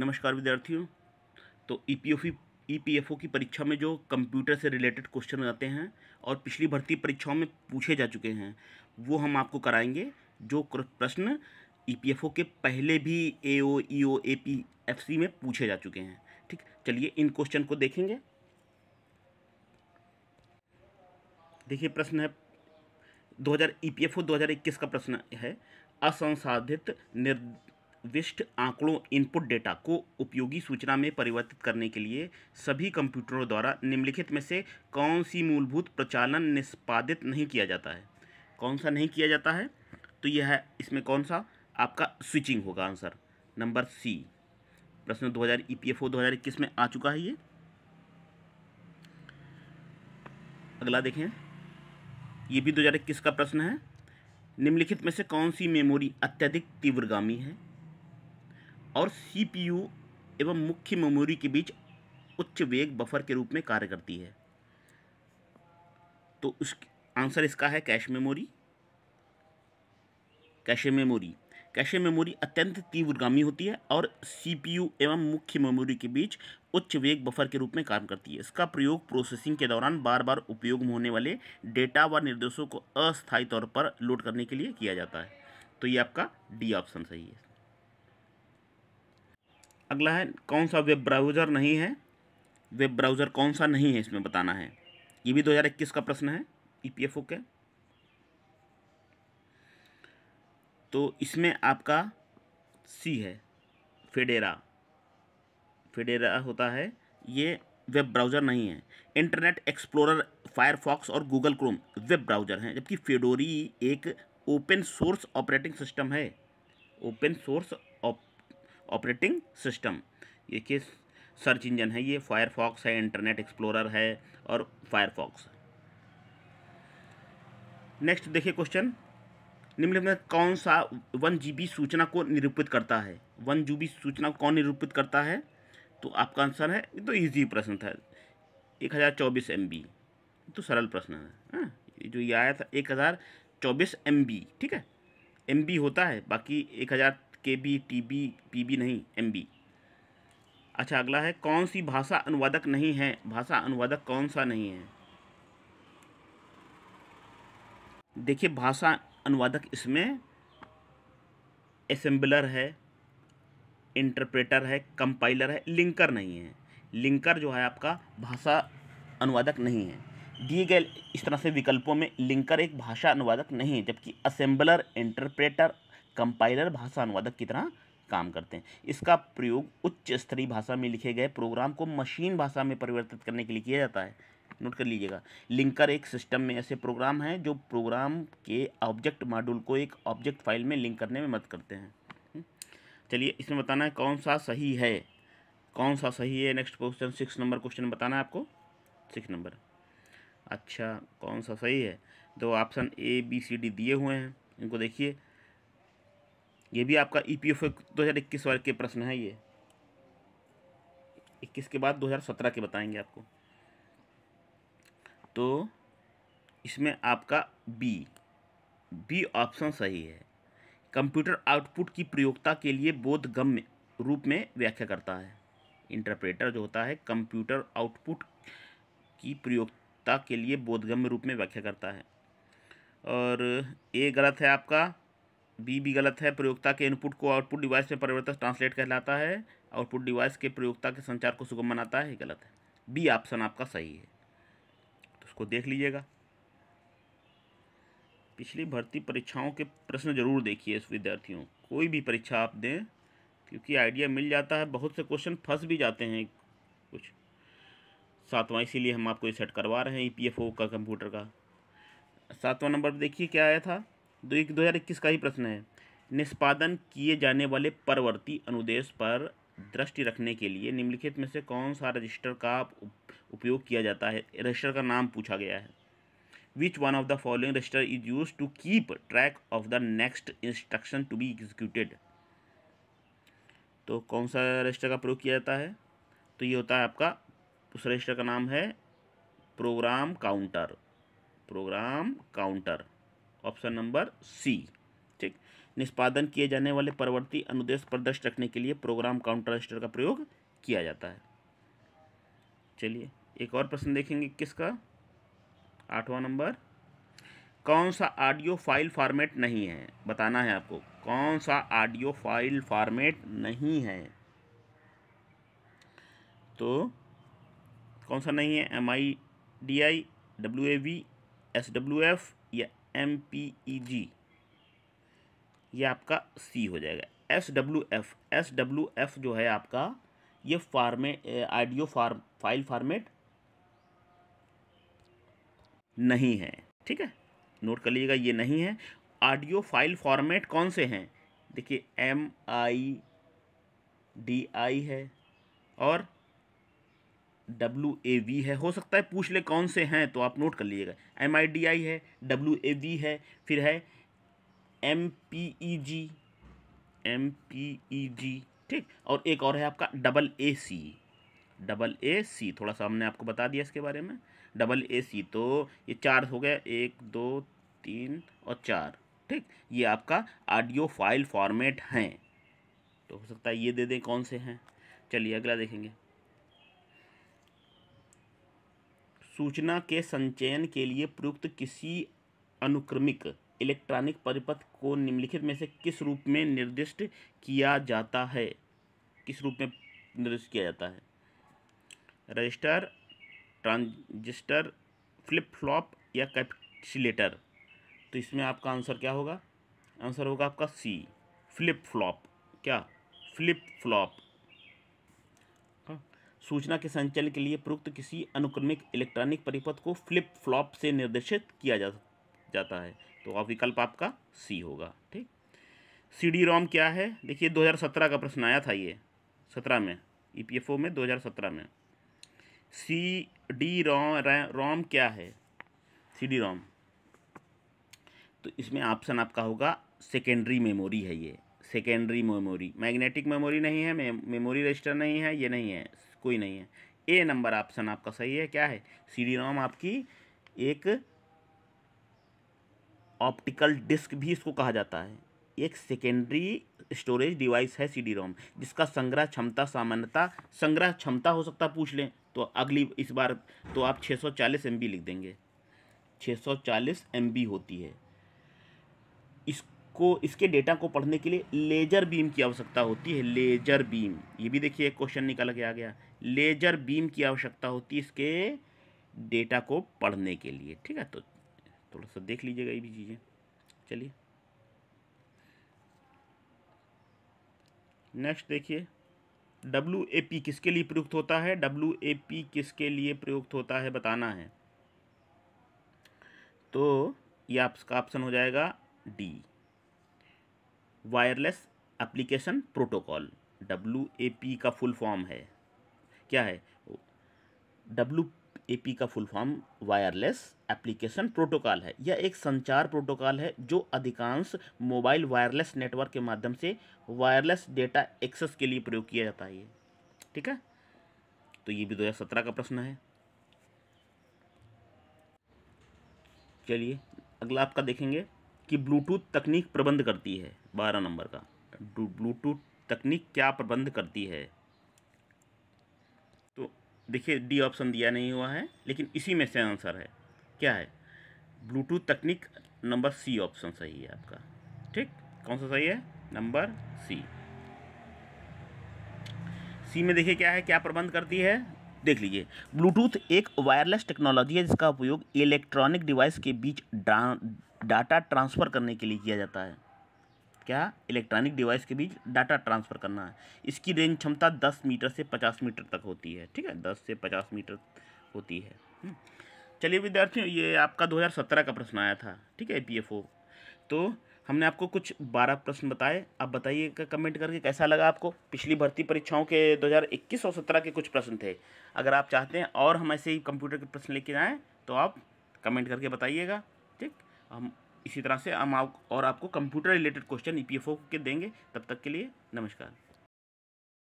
नमस्कार विद्यार्थियों तो ई पी एफ की परीक्षा में जो कंप्यूटर से रिलेटेड क्वेश्चन आते हैं और पिछली भर्ती परीक्षाओं में पूछे जा चुके हैं वो हम आपको कराएंगे जो प्रश्न ई पी एफ के पहले भी ए ओ ई ओ ए पी एफ सी में पूछे जा चुके हैं ठीक चलिए इन क्वेश्चन को देखेंगे देखिए प्रश्न है दो हज़ार ई e का प्रश्न है असंसाधित विष्ट आंकड़ों इनपुट डेटा को उपयोगी सूचना में परिवर्तित करने के लिए सभी कंप्यूटरों द्वारा निम्नलिखित में से कौन सी मूलभूत प्रचालन निष्पादित नहीं किया जाता है कौन सा नहीं किया जाता है तो यह है इसमें कौन सा आपका स्विचिंग होगा आंसर नंबर सी प्रश्न 2000 हज़ार ई में आ चुका है ये अगला देखें ये भी 2021 का प्रश्न है निम्नलिखित में से कौन सी मेमोरी अत्यधिक तीव्रगामी है और सीपीयू एवं मुख्य मेमोरी के बीच उच्च वेग बफर के रूप में कार्य करती है तो उस आंसर इसका है cache memory cache memory cache memory अत्यंत तीव्रगामी होती है और सीपीयू एवं मुख्य मेमोरी के बीच उच्च वेग बफर के रूप में काम करती है इसका प्रयोग प्रोसेसिंग के दौरान बार बार उपयोग में होने वाले डेटा व निर्देशों को अस्थायी तौर पर लोड करने के लिए किया जाता है तो ये आपका डी ऑप्शन सही है अगला है कौन सा वेब ब्राउज़र नहीं है वेब ब्राउज़र कौन सा नहीं है इसमें बताना है ये भी 2021 का प्रश्न है ईपीएफओ e के तो इसमें आपका सी है फेडेरा फेडेरा होता है ये वेब ब्राउज़र नहीं है इंटरनेट एक्सप्लोरर फायरफॉक्स और गूगल क्रोम वेब ब्राउज़र हैं जबकि फेडोरी एक ओपन सोर्स ऑपरेटिंग सिस्टम है ओपन सोर्स ऑपरेटिंग सिस्टम ये किस सर्च इंजन है ये फायरफॉक्स है इंटरनेट एक्सप्लोरर है और फायरफॉक्स नेक्स्ट देखिए क्वेश्चन निम्नलिखित में कौन सा वन जी सूचना को निरूपित करता है वन जी सूचना को कौन निरूपित करता है तो आपका आंसर है ये तो इजी प्रश्न था एक हज़ार चौबीस एम बी तो सरल प्रश्न है हाँ। ये जो ये आया था एक हज़ार चौबीस एम बी ठीक है एम बी होता है बाकी एक हज़ार के B T B P B नहीं एम बी अच्छा अगला है कौन सी भाषा अनुवादक नहीं है भाषा अनुवादक कौन सा नहीं है देखिए भाषा अनुवादक इसमें असेंबलर है इंटरप्रेटर है कंपाइलर है लिंकर नहीं है लिंकर जो है आपका भाषा अनुवादक नहीं है दिए गए इस तरह से विकल्पों में लिंकर एक भाषा अनुवादक नहीं है जबकि असेंबलर इंटरप्रेटर कंपाइलर भाषा अनुवादक की तरह काम करते हैं इसका प्रयोग उच्च स्तरीय भाषा में लिखे गए प्रोग्राम को मशीन भाषा में परिवर्तित करने के लिए किया जाता है नोट कर लीजिएगा लिंकर एक सिस्टम में ऐसे प्रोग्राम हैं जो प्रोग्राम के ऑब्जेक्ट मॉड्यूल को एक ऑब्जेक्ट फाइल में लिंक करने में मदद करते हैं हम्म। चलिए इसमें बताना है कौन सा सही है कौन सा सही है next question six number question बताना है आपको सिक्स नंबर अच्छा कौन सा सही है तो option A B C D दिए हुए हैं इनको देखिए ये भी आपका ई पी एफ दो हज़ार इक्कीस वर्ग के प्रश्न है ये इक्कीस के बाद दो हज़ार सत्रह के बताएंगे आपको तो इसमें आपका बी बी ऑप्शन सही है कंप्यूटर आउटपुट की प्रयोगता के लिए बोधगम्य रूप में व्याख्या करता है इंटरप्रेटर जो होता है कंप्यूटर आउटपुट की प्रयोगता के लिए बोधगम्य रूप में व्याख्या करता है और ए गलत है आपका बी भी गलत है प्रयोगता के इनपुट को आउटपुट डिवाइस में परिवर्तन ट्रांसलेट कहलाता है आउटपुट डिवाइस के प्रयोगता के संचार को सुगम बनाता है गलत है बी ऑप्शन आपका सही है तो उसको देख लीजिएगा पिछली भर्ती परीक्षाओं के प्रश्न जरूर देखिए इस विद्यार्थियों कोई भी परीक्षा आप दें क्योंकि आइडिया मिल जाता है बहुत से क्वेश्चन फंस भी जाते हैं कुछ सातवां इसीलिए हम आपको ये सेट करवा रहे हैं ई पी एफ ओ का कंप्यूटर का सातवां नंबर देखिए क्या आया था दो एक दो हज़ार इक्कीस का ही प्रश्न है निष्पादन किए जाने वाले परवर्ती अनुदेश पर दृष्टि रखने के लिए निम्नलिखित में से कौन सा रजिस्टर का उपयोग किया जाता है रजिस्टर का नाम पूछा गया है which one of the following register is use to keep track of the next instruction to be executed तो कौन सा रजिस्टर का प्रयोग किया जाता है तो ये होता है आपका उस रजिस्टर का नाम है program counter program counter option number C ठीक निष्पादन किए जाने वाले परवर्ती अनुदेश प्रदर्श रखने के लिए प्रोग्राम काउंटर रजिस्टर का प्रयोग किया जाता है चलिए एक और प्रश्न देखेंगे किसका आठवां नंबर कौन सा ऑडियो फाइल फॉर्मेट नहीं है बताना है आपको कौन सा ऑडियो फाइल फॉर्मेट नहीं है तो कौन सा नहीं है M I D I W A V S W F M P E G ये आपका सी हो जाएगा S W F S W F जो है आपका ये फार्मेट आइडियो फार्म फाइल फार्मेट नहीं है ठीक है नोट कर लीजिएगा ये नहीं है ऑडियो फाइल फॉर्मेट कौन से हैं देखिए एम आई डी आई है और डब्ल्यू ए वी है हो सकता है पूछ ले कौन से हैं तो आप नोट कर लीजिएगा एम आई डी आई है डब्ल्यू ए वी है फिर है M P E G M P E G ठीक और एक और है आपका double A C double A सी थोड़ा सा हमने आपको बता दिया इसके बारे में डबल ए सी तो ये चार हो गया एक दो तीन और चार ठीक ये आपका ऑडियो फाइल फॉर्मेट हैं तो हो सकता है ये दे दें कौन से हैं चलिए अगला देखेंगे सूचना के संचयन के लिए प्रयुक्त किसी अनुक्रमिक इलेक्ट्रॉनिक परिपथ को निम्नलिखित में से किस रूप में निर्दिष्ट किया जाता है किस रूप में निर्दिष्ट किया जाता है रजिस्टर ट्रांजिस्टर फ्लिप फ्लॉप या कैप्सिलेटर तो इसमें आपका आंसर क्या होगा आंसर होगा आपका सी फ्लिप फ्लॉप क्या फ्लिप फ्लॉप सूचना के संचलन के लिए प्रयुक्त किसी अनुक्रमिक इलेक्ट्रॉनिक परिपथ को फ्लिप फ्लॉप से निर्देशित किया जा जाता है तो आप विकल्प आपका सी होगा ठीक सी डी रोम क्या है देखिए 2017 का प्रश्न आया था ये 17 में ई पी एफ ओ में 2017 में सी डी रोम रोम क्या है सी डी रोम तो इसमें ऑप्शन आपका होगा सेकेंडरी मेमोरी है ये सेकेंडरी मेमोरी मैग्नेटिक मेमोरी नहीं है मेमोरी रजिस्टर नहीं है ये नहीं है कोई नहीं है ए नंबर ऑप्शन आपका सही है क्या है सी डी रोम आपकी एक ऑप्टिकल डिस्क भी इसको कहा जाता है एक सेकेंडरी स्टोरेज डिवाइस है सी डी रोम जिसका संग्रह क्षमता सामान्यता संग्रह क्षमता हो सकता पूछ लें तो अगली इस बार तो आप 640 एमबी लिख देंगे 640 एमबी होती है इस को इसके डेटा को पढ़ने के लिए लेजर बीम की आवश्यकता होती है लेजर बीम ये भी देखिए क्वेश्चन निकल के आ गया लेजर बीम की आवश्यकता होती है इसके डेटा को पढ़ने के लिए ठीक है तो थोड़ा सा देख लीजिएगा ये भी चीज़ें चलिए नेक्स्ट देखिए डब्ल्यू ए पी किसके लिए प्रयुक्त होता है डब्ल्यू ए पी किसके लिए प्रयुक्त होता है बताना है तो ये आपका ऑप्शन हो जाएगा D wireless application protocol W A P का फुल फॉर्म है क्या है डब्ल्यू ए पी का full form wireless application protocol है यह एक संचार प्रोटोकॉल है जो अधिकांश मोबाइल वायरलेस नेटवर्क के माध्यम से वायरलेस डेटा एक्सेस के लिए प्रयोग किया जाता है ठीक है तो ये भी दो हज़ार सत्रह का प्रश्न है चलिए अगला आपका देखेंगे कि ब्लूटूथ तकनीक प्रबंध करती है बारह नंबर का ब्लूटूथ तकनीक क्या प्रबंध करती है तो देखिए डी ऑप्शन दिया नहीं हुआ है लेकिन इसी में से आंसर है क्या है ब्लूटूथ तकनीक नंबर सी ऑप्शन सही है आपका ठीक कौन सा सही है नंबर सी सी में देखिए क्या है क्या प्रबंध करती है देख लीजिए ब्लूटूथ एक वायरलेस टेक्नोलॉजी है जिसका उपयोग इलेक्ट्रॉनिक डिवाइस के बीच डाटा ट्रांसफ़र करने के लिए किया जाता है क्या इलेक्ट्रॉनिक डिवाइस के बीच डाटा ट्रांसफ़र करना है इसकी रेंज क्षमता 10 मीटर से 50 मीटर तक होती है ठीक है 10 से 50 मीटर होती है हम्म। चलिए विद्यार्थियों ये आपका 2017 का प्रश्न आया था ठीक है पीएफओ तो हमने आपको कुछ बारह प्रश्न बताए आप का कमेंट करके कैसा लगा आपको पिछली भर्ती परीक्षाओं के 2021 और सत्रह के कुछ प्रश्न थे अगर आप चाहते हैं और हम ऐसे ही कंप्यूटर के प्रश्न लेके जाएँ तो आप कमेंट करके बताइएगा ठीक हम इसी तरह से हम आप और आपको कंप्यूटर रिलेटेड क्वेश्चन ई के देंगे तब तक के लिए नमस्कार